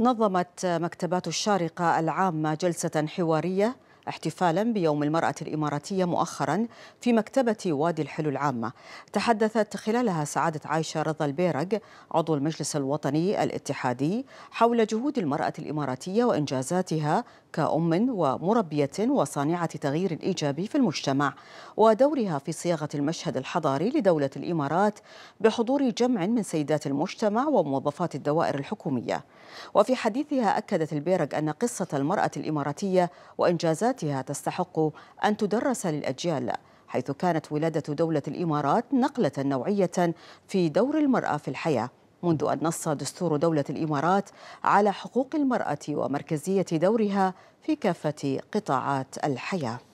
نظمت مكتبات الشارقة العامة جلسة حوارية احتفالا بيوم المرأة الإماراتية مؤخرا في مكتبة وادي الحلو العامة تحدثت خلالها سعادة عائشة رضا البيرق عضو المجلس الوطني الاتحادي حول جهود المرأة الإماراتية وإنجازاتها كأم ومربية وصانعة تغيير إيجابي في المجتمع ودورها في صياغة المشهد الحضاري لدولة الإمارات بحضور جمع من سيدات المجتمع وموظفات الدوائر الحكومية وفي حديثها أكدت البيرق أن قصة المرأة الإماراتية وإنجازات ومميزاتها تستحق أن تدرس للأجيال حيث كانت ولادة دولة الإمارات نقلة نوعية في دور المرأة في الحياة منذ أن نص دستور دولة الإمارات على حقوق المرأة ومركزية دورها في كافة قطاعات الحياة